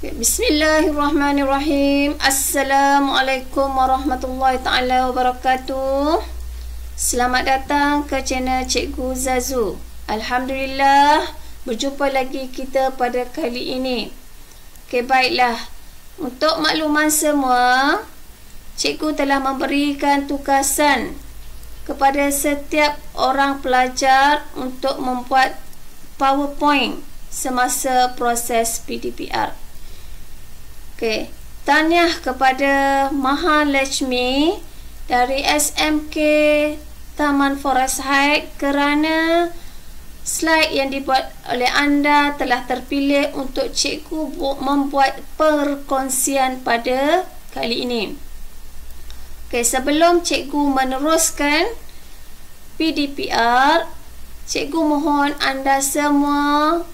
Bismillahirrahmanirrahim. Assalamualaikum warahmatullahi taala wabarakatuh. Selamat datang ke channel Cikgu Zazu. Alhamdulillah berjumpa lagi kita pada kali ini. Okey baiklah. Untuk makluman semua, cikgu telah memberikan tugasan kepada setiap orang pelajar untuk membuat PowerPoint semasa proses PDPR. Okey, tanya kepada Maha Mahalakshmi dari SMK Taman Forest High kerana slide yang dibuat oleh anda telah terpilih untuk cikgu membuat perkongsian pada kali ini. Okey, sebelum cikgu meneruskan PDPR, cikgu mohon anda semua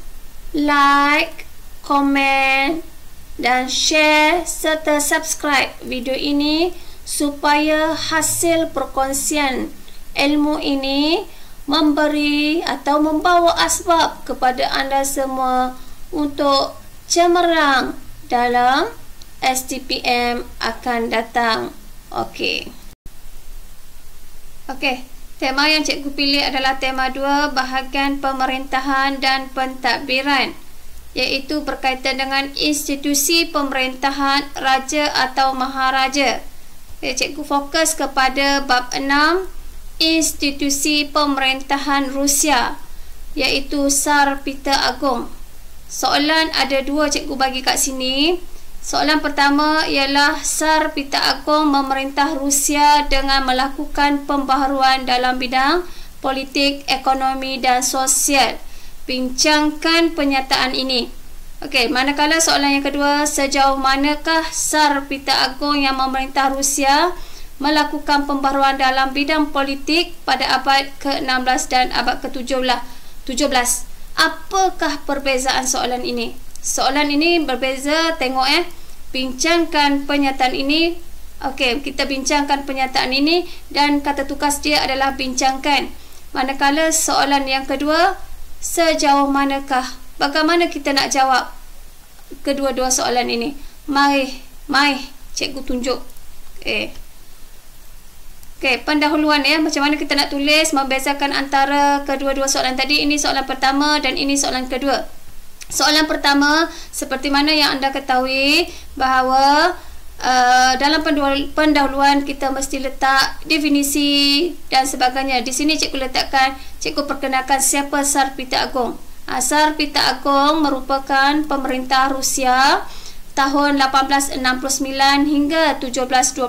like, komen, dan share serta subscribe video ini supaya hasil perkongsian ilmu ini memberi atau membawa asbab kepada anda semua untuk cemerlang dalam STPM akan datang. Okey. Okey, tema yang cikgu pilih adalah tema 2 bahagian pemerintahan dan pentadbiran iaitu berkaitan dengan institusi pemerintahan raja atau maharaja. Ya, cikgu fokus kepada bab 6 institusi pemerintahan Rusia iaitu Tsar Peter Agung. Soalan ada dua cikgu bagi kat sini. Soalan pertama ialah Tsar Peter Agung memerintah Rusia dengan melakukan pembaharuan dalam bidang politik, ekonomi dan sosial bincangkan pernyataan ini. Okey, manakala soalan yang kedua, sejauh manakah Sar Peter Agong yang memerintah Rusia melakukan pembaruan dalam bidang politik pada abad ke-16 dan abad ke-17? Apakah perbezaan soalan ini? Soalan ini berbeza, tengok eh. Bincangkan pernyataan ini. Okey, kita bincangkan pernyataan ini dan kata tukas dia adalah bincangkan. Manakala soalan yang kedua, sejauh manakah bagaimana kita nak jawab kedua-dua soalan ini Mai, mai cikgu tunjuk eh Okey, pendahuluan ya, macam mana kita nak tulis membezakan antara kedua-dua soalan tadi? Ini soalan pertama dan ini soalan kedua. Soalan pertama, seperti mana yang anda ketahui bahawa Eh, dalam pendahuluan kita mesti letak definisi dan sebagainya. Di sini cikgu letakkan, cikgu perkenalkan siapa Sar Peter Agong. Uh, Sar Peter Agong merupakan pemerintah Rusia tahun 1869 hingga 1725.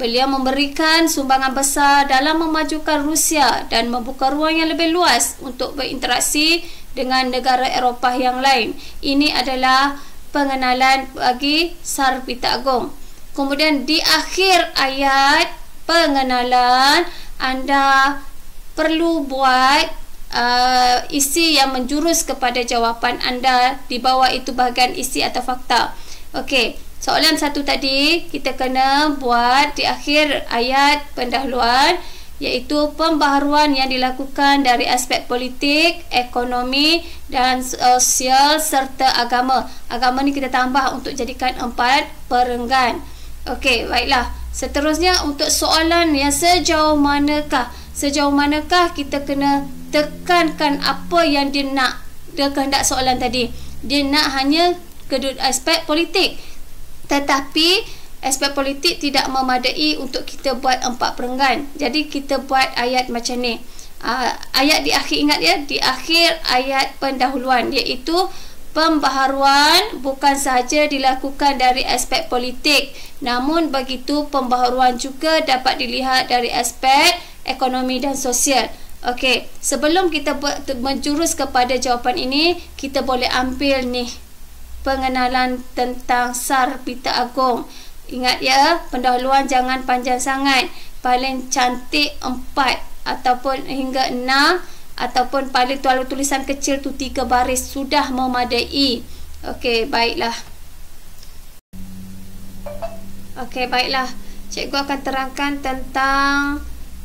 Beliau memberikan sumbangan besar dalam memajukan Rusia dan membuka ruang yang lebih luas untuk berinteraksi dengan negara Eropah yang lain. Ini adalah pengenalan bagi sarpita agung. Kemudian di akhir ayat pengenalan anda perlu buat uh, isi yang menjurus kepada jawapan anda di bawah itu bahagian isi atau fakta. Okey. Soalan satu tadi kita kena buat di akhir ayat pendahuluan iaitu pembaharuan yang dilakukan dari aspek politik, ekonomi dan eh, sosial serta agama. Agama ni kita tambah untuk jadikan empat perenggan. Okey, baiklah. Seterusnya untuk soalan yang sejauh manakah sejauh manakah kita kena tekankan apa yang dia nak dia kehendak soalan tadi. Dia nak hanya kedudukan aspek politik. Tetapi aspek politik tidak memadai untuk kita buat empat perenggan. Jadi kita buat ayat macam ni. Uh, ayat di akhir ingat ya, di akhir ayat pendahuluan iaitu pembaharuan bukan sahaja dilakukan dari aspek politik namun begitu pembaharuan juga dapat dilihat dari aspek ekonomi dan sosial. Okey, sebelum kita menjurus kepada jawapan ini, kita boleh ambil ni pengenalan tentang Sar Peter Agong. Ingat ya, pendahuluan jangan panjang sangat. Paling cantik empat ataupun hingga enam ataupun paling tua tulisan kecil tu tiga baris sudah memadai. Okey, baiklah. Okey, baiklah. Cikgu akan terangkan tentang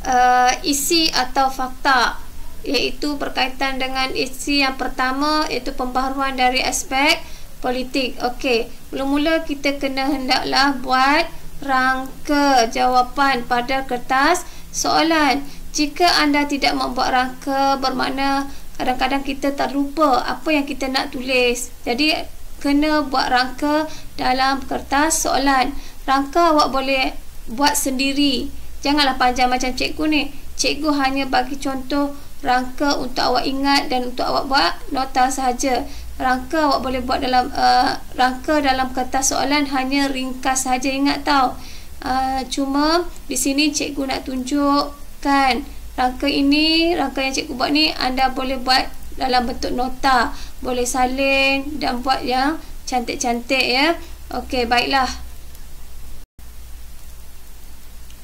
uh, isi atau fakta iaitu berkaitan dengan isi yang pertama iaitu pembaharuan dari aspek politik. Okey, mula-mula kita kena hendaklah buat rangka jawapan pada kertas soalan. Jika anda tidak membuat rangka bermakna kadang-kadang kita terlupa apa yang kita nak tulis. Jadi kena buat rangka dalam kertas soalan. Rangka awak boleh buat sendiri. Janganlah panjang macam cikgu ni. Cikgu hanya bagi contoh rangka untuk awak ingat dan untuk awak buat nota sahaja rangka awak boleh buat dalam uh, rangka dalam kertas soalan hanya ringkas saja ingat tau uh, cuma di sini cikgu nak tunjukkan rangka ini rangka yang cikgu buat ni anda boleh buat dalam bentuk nota boleh salin dan buat yang cantik-cantik ya okey baiklah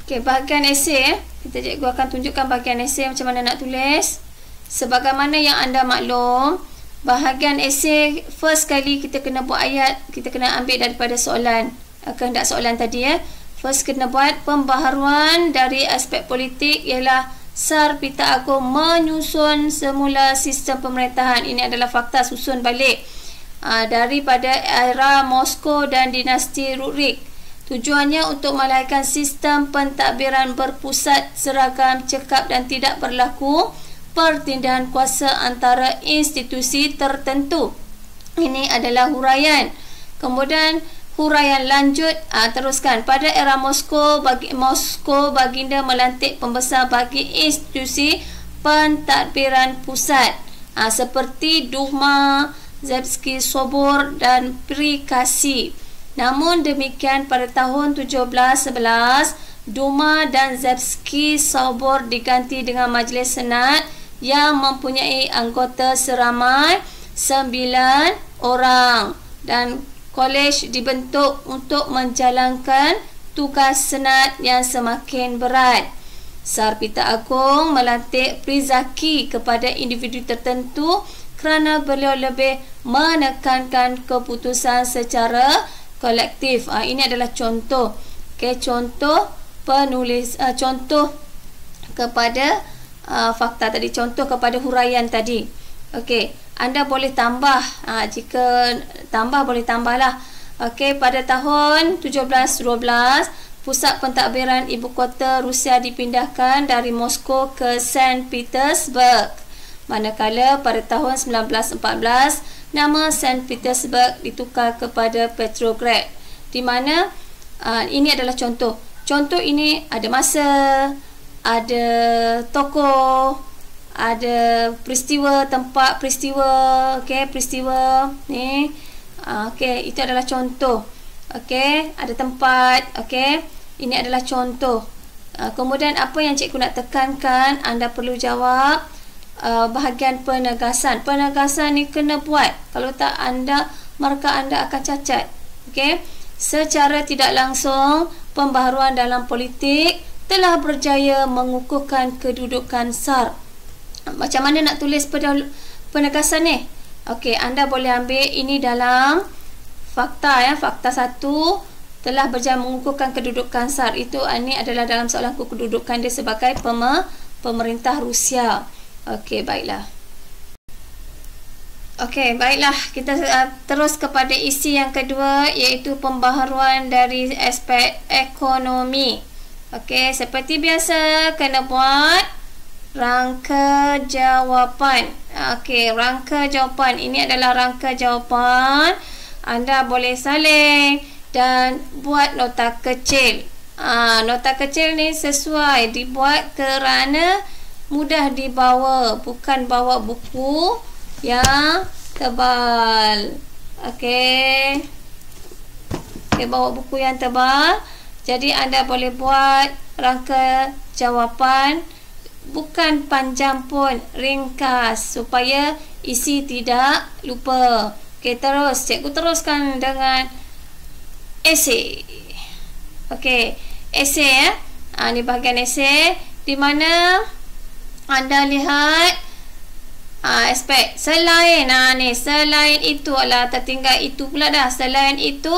okey bahagian esei eh ya. kita cikgu akan tunjukkan bahagian esei macam mana nak tulis sebagaimana yang anda maklum bahagian esay first kali kita kena buat ayat kita kena ambil daripada soalan akan eh, kehendak soalan tadi ya first kena buat pembaharuan dari aspek politik ialah Sar Pita Agong menyusun semula sistem pemerintahan ini adalah fakta susun balik eh, daripada era Moskow dan dinasti Rurik tujuannya untuk melahirkan sistem pentadbiran berpusat seragam cekap dan tidak berlaku Perpindahan kuasa antara institusi tertentu. Ini adalah huraian. Kemudian huraian lanjut aa, ah, teruskan pada era Moskow bagi Moskow baginda melantik pembesar bagi institusi pentadbiran pusat aa, ah, seperti Duma, Zebski Sobor dan Prikasi. Namun demikian pada tahun 1711 Duma dan Zebski Sobor diganti dengan Majlis Senat yang mempunyai anggota seramai 9 orang dan kolej dibentuk untuk menjalankan tugas senat yang semakin berat. Sarpita Agong melantik Prizaki kepada individu tertentu kerana beliau lebih menekankan keputusan secara kolektif. Ha, ini adalah contoh. Okay, contoh penulis uh, contoh kepada uh, fakta tadi contoh kepada huraian tadi. Okey, anda boleh tambah uh, jika tambah boleh tambahlah. Okey, pada tahun 1712 pusat pentadbiran ibu kota Rusia dipindahkan dari Moskow ke St Petersburg. Manakala pada tahun 1914 nama St Petersburg ditukar kepada Petrograd. Di mana uh, ini adalah contoh. Contoh ini ada masa ada toko ada peristiwa tempat peristiwa okey peristiwa ni ah, okey itu adalah contoh okey ada tempat okey ini adalah contoh ah, kemudian apa yang cikgu nak tekankan anda perlu jawab ah, bahagian penegasan penegasan ni kena buat kalau tak anda markah anda akan cacat okey secara tidak langsung pembaharuan dalam politik telah berjaya mengukuhkan kedudukan SAR. Macam mana nak tulis pendahul- penegasan ni? Okey, anda boleh ambil ini dalam fakta ya, fakta satu telah berjaya mengukuhkan kedudukan SAR. Itu ah, ini adalah dalam soalan kedudukan dia sebagai pemerintah Rusia. Okey, baiklah. Okey, baiklah. Kita ah, terus kepada isi yang kedua iaitu pembaharuan dari aspek ekonomi. Okey, seperti biasa kena buat rangka jawapan. Okey, rangka jawapan. Ini adalah rangka jawapan. Anda boleh saling dan buat nota kecil. Ah, ha, nota kecil ni sesuai dibuat kerana mudah dibawa, bukan bawa buku yang tebal. Okey. Okey, bawa buku yang tebal. Jadi anda boleh buat rangka jawapan bukan panjang pun ringkas supaya isi tidak lupa. Okey terus cikgu teruskan dengan esei. Okey, esei ya. Eh. Ha, ini bahagian esei di mana anda lihat ha, aspek selain ha, ni selain itu adalah tertinggal itu pula dah selain itu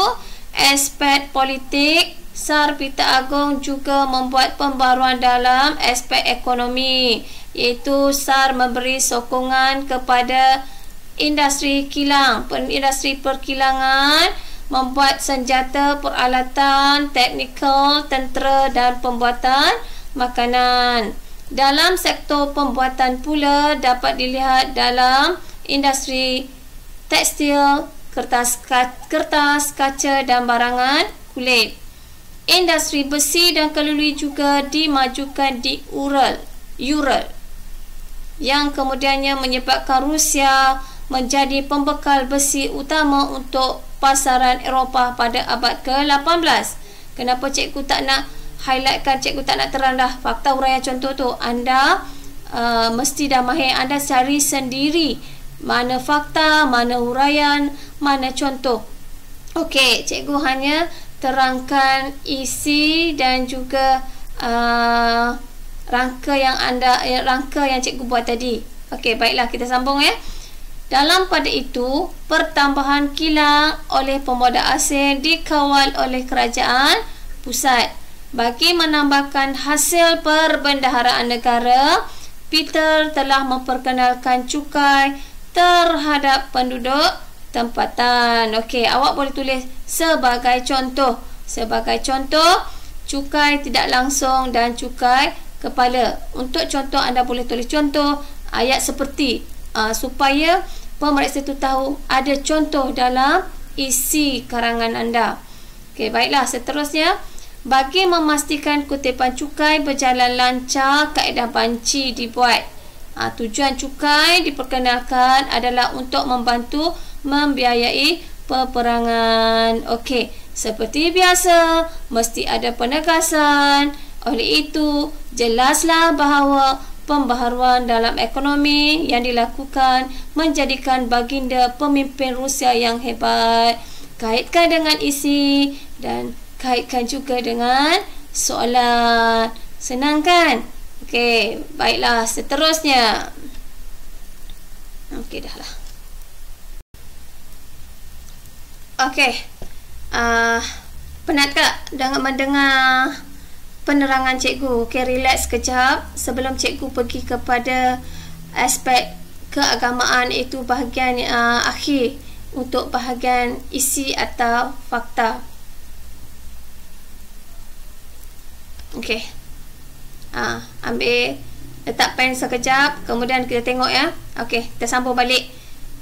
aspek politik Sar Pita Agong juga membuat pembaruan dalam aspek ekonomi iaitu Sar memberi sokongan kepada industri kilang, industri perkilangan membuat senjata peralatan teknikal tentera dan pembuatan makanan. Dalam sektor pembuatan pula dapat dilihat dalam industri tekstil, kertas kaca dan barangan kulit industri besi dan keluli juga dimajukan di Ural, Ural yang kemudiannya menyebabkan Rusia menjadi pembekal besi utama untuk pasaran Eropah pada abad ke-18. Kenapa cikgu tak nak highlightkan, cikgu tak nak teranglah fakta huraian contoh tu. Anda uh, mesti dah mahir anda cari sendiri mana fakta, mana huraian, mana contoh. Okey, cikgu hanya terangkan isi dan juga uh, rangka yang anda eh, rangka yang cikgu buat tadi. Okey, baiklah kita sambung ya. Dalam pada itu, pertambahan kilang oleh pemodal asing dikawal oleh kerajaan pusat bagi menambahkan hasil perbendaharaan negara, Peter telah memperkenalkan cukai terhadap penduduk tempatan. Okey, awak boleh tulis sebagai contoh. Sebagai contoh, cukai tidak langsung dan cukai kepala. Untuk contoh, anda boleh tulis contoh ayat seperti uh, supaya pemeriksa itu tahu ada contoh dalam isi karangan anda. Okey, baiklah. Seterusnya, bagi memastikan kutipan cukai berjalan lancar, kaedah banci dibuat. Ha, tujuan cukai diperkenalkan adalah untuk membantu membiayai peperangan. Okey, seperti biasa, mesti ada penegasan. Oleh itu, jelaslah bahawa pembaharuan dalam ekonomi yang dilakukan menjadikan baginda pemimpin Rusia yang hebat. Kaitkan dengan isi dan kaitkan juga dengan soalan. Senang kan? Okey, baiklah seterusnya. Okey dahlah. Okay, Uh, ah, penat tak dengan mendengar penerangan cikgu? Okey, relax sekejap sebelum cikgu pergi kepada aspek keagamaan itu bahagian uh, akhir untuk bahagian isi atau fakta. Okey. uh, ambil letak pen sekejap, kemudian kita tengok ya. Okey, kita sambung balik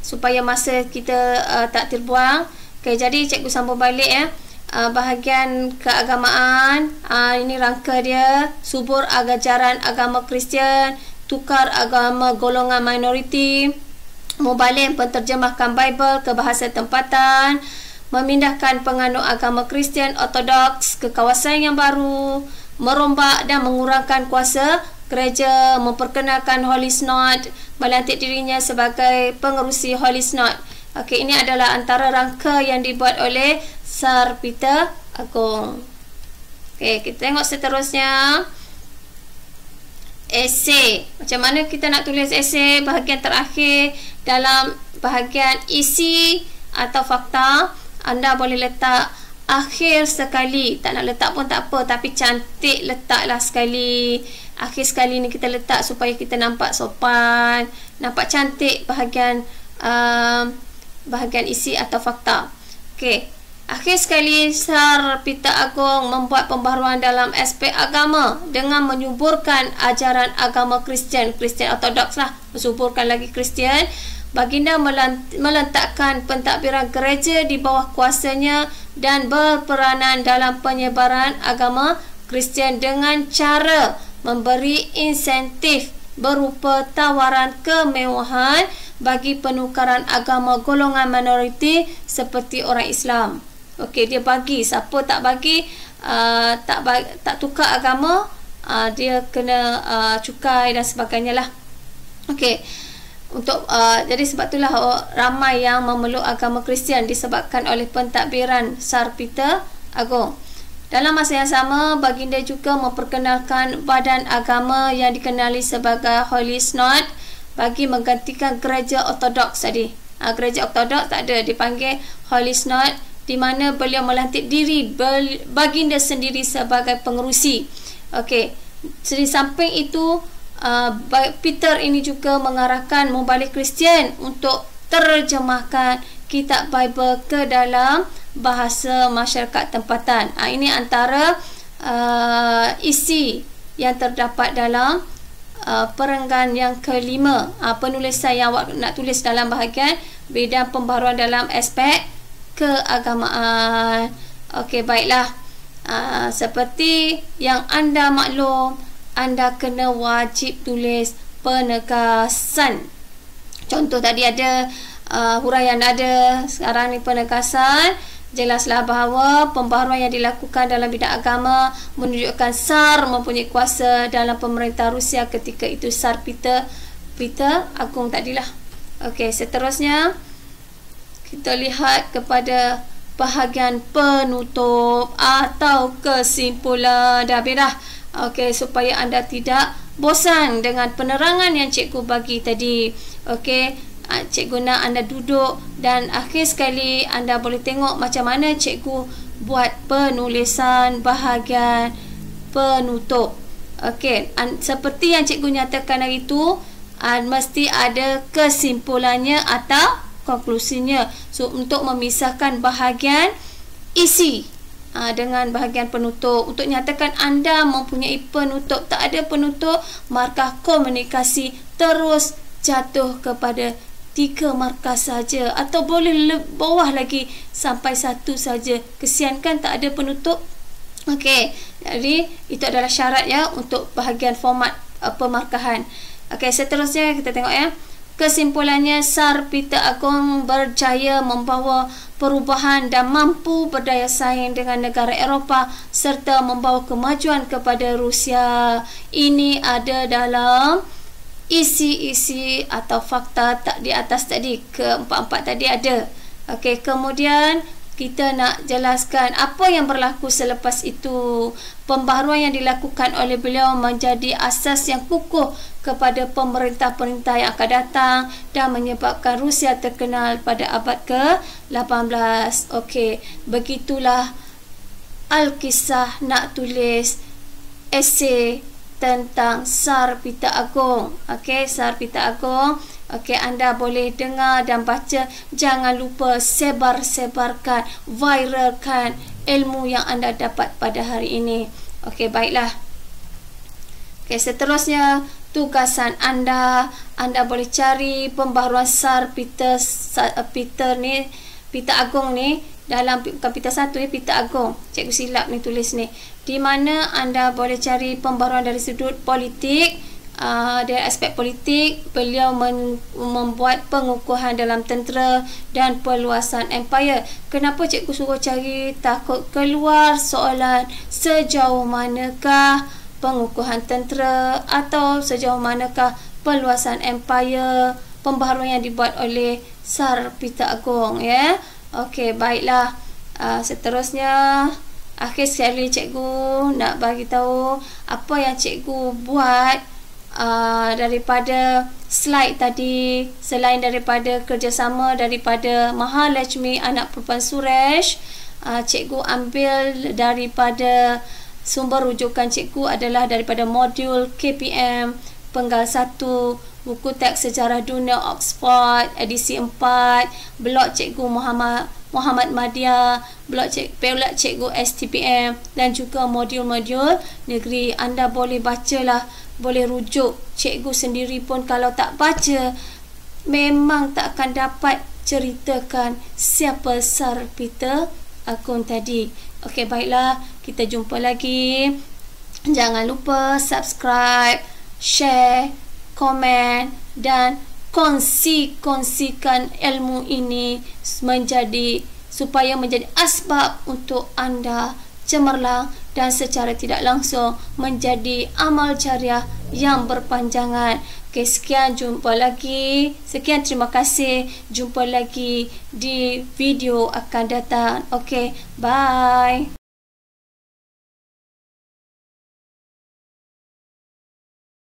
supaya masa kita uh, tak terbuang. Okey, jadi cikgu sambung balik ya. Uh, bahagian keagamaan uh, ini rangka dia subur ajaran agama Kristian tukar agama golongan minoriti mubalik penterjemahkan Bible ke bahasa tempatan memindahkan penganut agama Kristian Ortodoks ke kawasan yang baru merombak dan mengurangkan kuasa gereja memperkenalkan Holy Synod melantik dirinya sebagai pengerusi Holy Synod Okey, ini adalah antara rangka yang dibuat oleh Sir Peter Agong. Okey, kita tengok seterusnya. Esay. Macam mana kita nak tulis esay bahagian terakhir dalam bahagian isi atau fakta? Anda boleh letak akhir sekali. Tak nak letak pun tak apa, tapi cantik letaklah sekali. Akhir sekali ni kita letak supaya kita nampak sopan, nampak cantik bahagian uh, bahagian isi atau fakta. Okey. Akhir sekali, Sar Pita Agong membuat pembaruan dalam aspek agama dengan menyuburkan ajaran agama Kristian, Kristian Ortodoks lah, menyuburkan lagi Kristian. Baginda meletakkan pentadbiran gereja di bawah kuasanya dan berperanan dalam penyebaran agama Kristian dengan cara memberi insentif berupa tawaran kemewahan bagi penukaran agama golongan minoriti seperti orang Islam. Okey, dia bagi. Siapa tak bagi, uh, tak tak tukar agama, uh, dia kena uh, cukai dan sebagainya lah. Okey. Untuk uh, jadi sebab itulah oh, ramai yang memeluk agama Kristian disebabkan oleh pentadbiran Sir Peter Agong. Dalam masa yang sama, baginda juga memperkenalkan badan agama yang dikenali sebagai Holy Synod bagi menggantikan gereja ortodoks tadi. Ha, gereja ortodoks tak ada dipanggil Holy Synod di mana beliau melantik diri baginda sendiri sebagai pengerusi. Okey. Di samping itu uh, Peter ini juga mengarahkan mubalik Kristian untuk terjemahkan kitab Bible ke dalam bahasa masyarakat tempatan. Ha, ini antara uh, isi yang terdapat dalam uh, perenggan yang kelima uh, penulisan yang awak nak tulis dalam bahagian bidang pembaruan dalam aspek keagamaan Okey baiklah uh, seperti yang anda maklum anda kena wajib tulis penegasan contoh tadi ada uh, huraian ada sekarang ni penegasan uh, Jelaslah bahawa pembaruan yang dilakukan dalam bidang agama menunjukkan SAR mempunyai kuasa dalam pemerintah Rusia ketika itu SAR Peter Peter Agung tadilah. Okey, seterusnya kita lihat kepada bahagian penutup atau kesimpulan dah habis dah. Okey, supaya anda tidak bosan dengan penerangan yang cikgu bagi tadi. Okey, Ah, cikgu nak anda duduk dan akhir sekali anda boleh tengok macam mana cikgu buat penulisan bahagian penutup. Okey, seperti yang cikgu nyatakan hari itu, mesti ada kesimpulannya atau konklusinya. So, untuk memisahkan bahagian isi ah, dengan bahagian penutup untuk nyatakan anda mempunyai penutup tak ada penutup markah komunikasi terus jatuh kepada tiga markah saja atau boleh lebih bawah lagi sampai satu saja kesian kan tak ada penutup okey jadi itu adalah syarat ya untuk bahagian format uh, pemarkahan okey seterusnya kita tengok ya kesimpulannya Sar Peter Agong berjaya membawa perubahan dan mampu berdaya saing dengan negara Eropah serta membawa kemajuan kepada Rusia ini ada dalam isi-isi atau fakta tak di atas tadi keempat-empat tadi ada. Okey, kemudian kita nak jelaskan apa yang berlaku selepas itu. Pembaharuan yang dilakukan oleh beliau menjadi asas yang kukuh kepada pemerintah-pemerintah yang akan datang dan menyebabkan Rusia terkenal pada abad ke-18. Okey, begitulah al kisah nak tulis esei tentang Sar sarpita agung okey Pita Agong, okey anda boleh dengar dan baca jangan lupa sebar-sebarkan viralkan ilmu yang anda dapat pada hari ini okey baiklah okey seterusnya tugasan anda anda boleh cari pembaharuan Sar Peter ni pita Agong ni dalam bukan pita satu ya pita agong, cikgu silap ni tulis ni di mana anda boleh cari pembaruan dari sudut politik uh, dari aspek politik beliau men, membuat pengukuhan dalam tentera dan perluasan empire kenapa cikgu suruh cari takut keluar soalan sejauh manakah pengukuhan tentera atau sejauh manakah perluasan empire pembaruan yang dibuat oleh Sar Pita Agong ya yeah? Okey, baiklah. Uh, seterusnya, akhir sekali cikgu nak bagi tahu apa yang cikgu buat uh, daripada slide tadi selain daripada kerjasama daripada Mahalajmi Anak Perempuan Suresh, uh, cikgu ambil daripada sumber rujukan cikgu adalah daripada modul KPM penggal 1 buku teks sejarah dunia Oxford edisi 4 blog cikgu Muhammad Muhammad Madia blog cik, blog cikgu STPM dan juga modul-modul negeri anda boleh bacalah boleh rujuk cikgu sendiri pun kalau tak baca memang tak akan dapat ceritakan siapa Sir Peter akun tadi Okey baiklah kita jumpa lagi jangan lupa subscribe share komen dan kongsi-kongsikan ilmu ini menjadi supaya menjadi asbab untuk anda cemerlang dan secara tidak langsung menjadi amal jariah yang berpanjangan. Okay, sekian jumpa lagi. Sekian terima kasih. Jumpa lagi di video akan datang. Okay, bye.